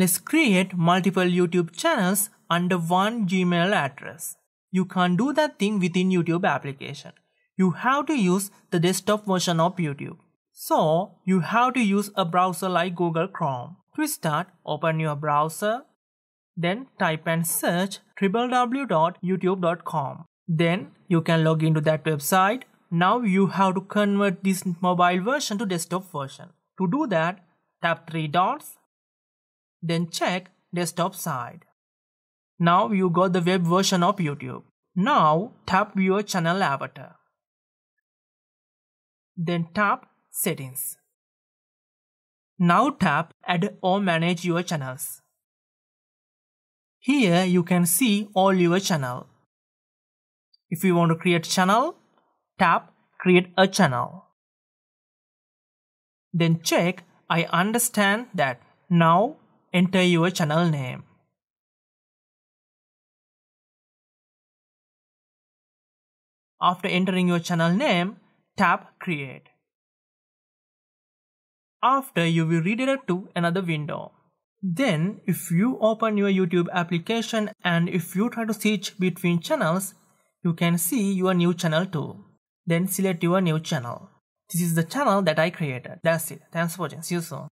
Let's create multiple YouTube channels under one Gmail address. You can't do that thing within YouTube application. You have to use the desktop version of YouTube. So, you have to use a browser like Google Chrome. To start, open your browser. Then type and search www.youtube.com. Then you can log into that website. Now you have to convert this mobile version to desktop version. To do that, tap three dots then check desktop side. Now you got the web version of YouTube. Now tap your channel avatar. Then tap settings. Now tap add or manage your channels. Here you can see all your channel. If you want to create channel, tap create a channel. Then check I understand that. Now enter your channel name. After entering your channel name, tap create. After you will redirect to another window. Then if you open your YouTube application and if you try to switch between channels, you can see your new channel too. Then select your new channel. This is the channel that I created. That's it. Thanks for watching. See you soon.